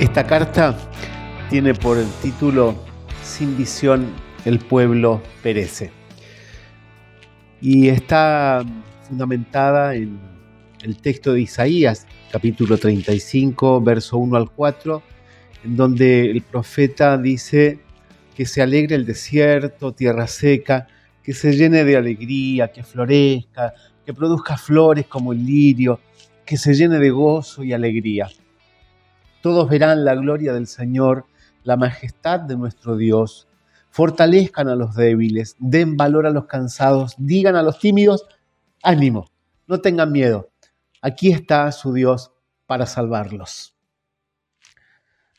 Esta carta tiene por el título Sin visión el pueblo perece. Y está fundamentada en el texto de Isaías, capítulo 35, verso 1 al 4, en donde el profeta dice que se alegre el desierto, tierra seca, que se llene de alegría, que florezca, que produzca flores como el lirio, que se llene de gozo y alegría. Todos verán la gloria del Señor, la majestad de nuestro Dios. Fortalezcan a los débiles, den valor a los cansados, digan a los tímidos, ánimo, no tengan miedo. Aquí está su Dios para salvarlos.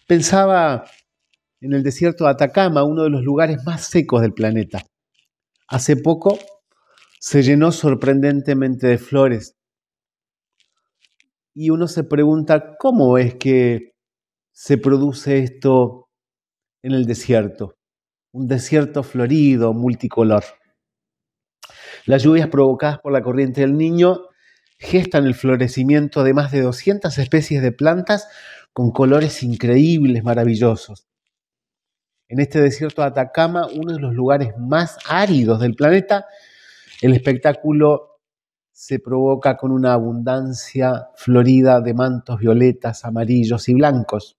Pensaba en el desierto de Atacama, uno de los lugares más secos del planeta. Hace poco se llenó sorprendentemente de flores y uno se pregunta cómo es que se produce esto en el desierto, un desierto florido, multicolor. Las lluvias provocadas por la corriente del niño gestan el florecimiento de más de 200 especies de plantas con colores increíbles, maravillosos. En este desierto de Atacama, uno de los lugares más áridos del planeta, el espectáculo se provoca con una abundancia florida de mantos violetas, amarillos y blancos.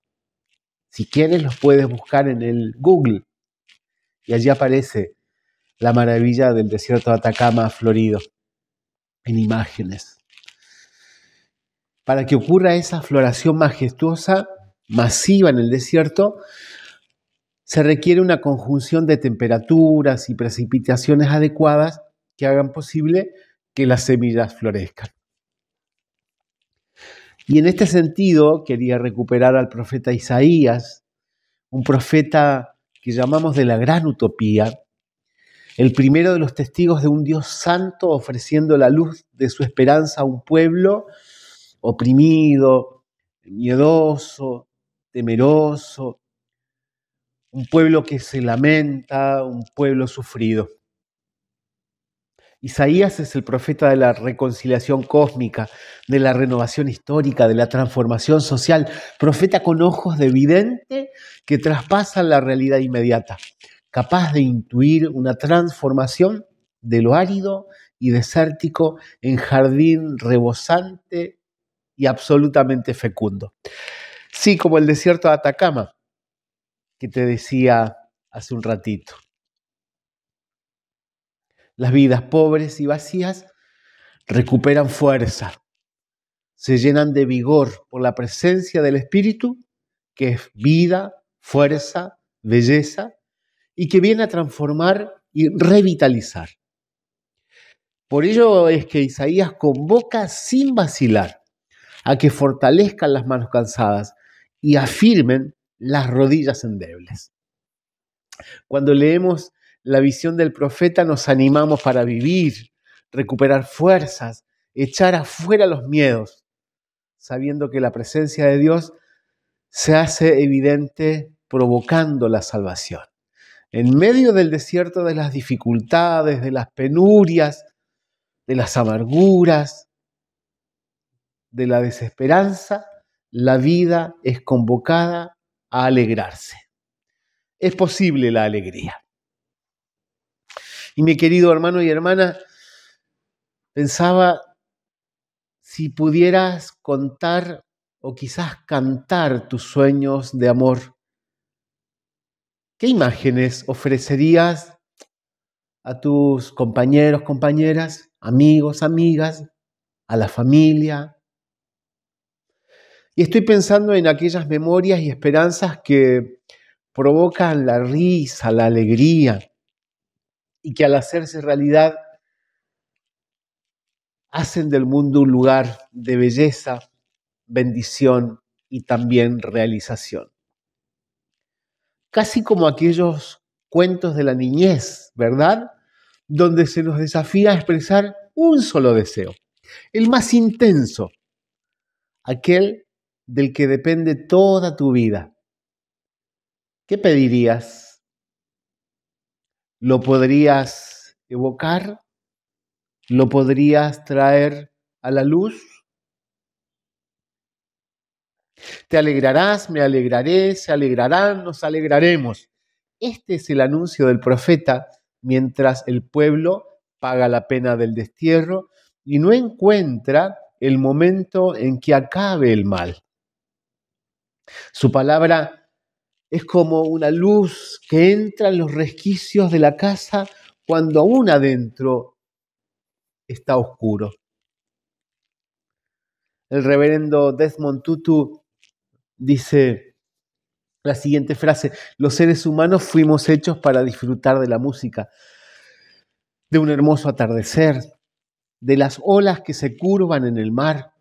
Si quieres, los puedes buscar en el Google. Y allí aparece la maravilla del desierto de Atacama florido en imágenes. Para que ocurra esa floración majestuosa, masiva en el desierto, se requiere una conjunción de temperaturas y precipitaciones adecuadas que hagan posible que las semillas florezcan. Y en este sentido quería recuperar al profeta Isaías, un profeta que llamamos de la gran utopía, el primero de los testigos de un Dios santo ofreciendo la luz de su esperanza a un pueblo oprimido, miedoso, temeroso, un pueblo que se lamenta, un pueblo sufrido. Isaías es el profeta de la reconciliación cósmica, de la renovación histórica, de la transformación social, profeta con ojos de vidente que traspasan la realidad inmediata, capaz de intuir una transformación de lo árido y desértico en jardín rebosante y absolutamente fecundo. Sí, como el desierto de Atacama, que te decía hace un ratito. Las vidas pobres y vacías recuperan fuerza, se llenan de vigor por la presencia del Espíritu, que es vida, fuerza, belleza, y que viene a transformar y revitalizar. Por ello es que Isaías convoca sin vacilar a que fortalezcan las manos cansadas y afirmen las rodillas endebles. Cuando leemos la visión del profeta nos animamos para vivir, recuperar fuerzas, echar afuera los miedos, sabiendo que la presencia de Dios se hace evidente provocando la salvación. En medio del desierto de las dificultades, de las penurias, de las amarguras, de la desesperanza, la vida es convocada a alegrarse. Es posible la alegría. Y mi querido hermano y hermana, pensaba si pudieras contar o quizás cantar tus sueños de amor, ¿qué imágenes ofrecerías a tus compañeros, compañeras, amigos, amigas, a la familia? Y estoy pensando en aquellas memorias y esperanzas que provocan la risa, la alegría, y que al hacerse realidad hacen del mundo un lugar de belleza, bendición y también realización. Casi como aquellos cuentos de la niñez, ¿verdad? Donde se nos desafía a expresar un solo deseo, el más intenso, aquel del que depende toda tu vida. ¿Qué pedirías? lo podrías evocar, lo podrías traer a la luz. Te alegrarás, me alegraré, se alegrarán, nos alegraremos. Este es el anuncio del profeta mientras el pueblo paga la pena del destierro y no encuentra el momento en que acabe el mal. Su palabra es como una luz que entra en los resquicios de la casa cuando aún adentro está oscuro. El reverendo Desmond Tutu dice la siguiente frase, los seres humanos fuimos hechos para disfrutar de la música, de un hermoso atardecer, de las olas que se curvan en el mar,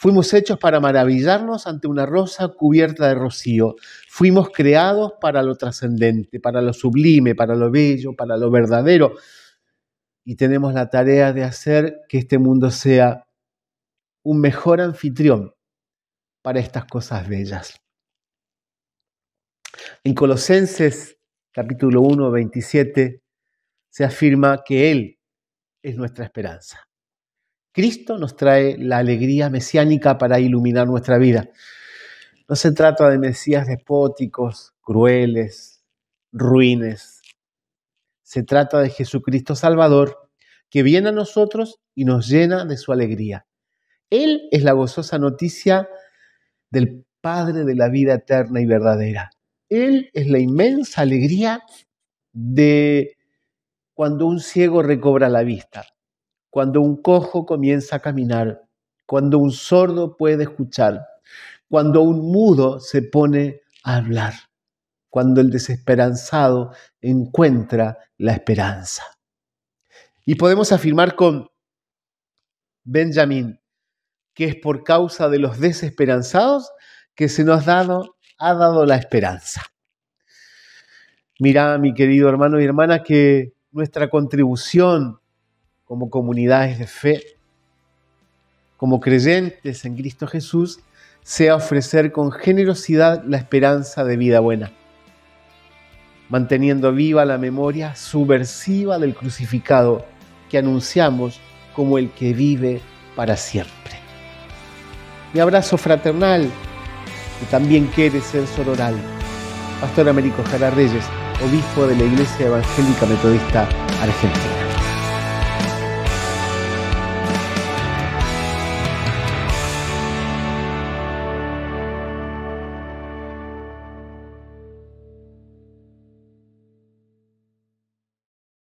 Fuimos hechos para maravillarnos ante una rosa cubierta de rocío. Fuimos creados para lo trascendente, para lo sublime, para lo bello, para lo verdadero. Y tenemos la tarea de hacer que este mundo sea un mejor anfitrión para estas cosas bellas. En Colosenses capítulo 1, 27, se afirma que Él es nuestra esperanza. Cristo nos trae la alegría mesiánica para iluminar nuestra vida. No se trata de mesías despóticos, crueles, ruines. Se trata de Jesucristo Salvador, que viene a nosotros y nos llena de su alegría. Él es la gozosa noticia del Padre de la vida eterna y verdadera. Él es la inmensa alegría de cuando un ciego recobra la vista cuando un cojo comienza a caminar, cuando un sordo puede escuchar, cuando un mudo se pone a hablar, cuando el desesperanzado encuentra la esperanza. Y podemos afirmar con Benjamín que es por causa de los desesperanzados que se nos dado, ha dado la esperanza. Mirá, mi querido hermano y hermana, que nuestra contribución como comunidades de fe, como creyentes en Cristo Jesús, sea ofrecer con generosidad la esperanza de vida buena, manteniendo viva la memoria subversiva del crucificado que anunciamos como el que vive para siempre. Mi abrazo fraternal, que también quiere ser sororal. Pastor Américo Jara Reyes, obispo de la Iglesia Evangélica Metodista Argentina.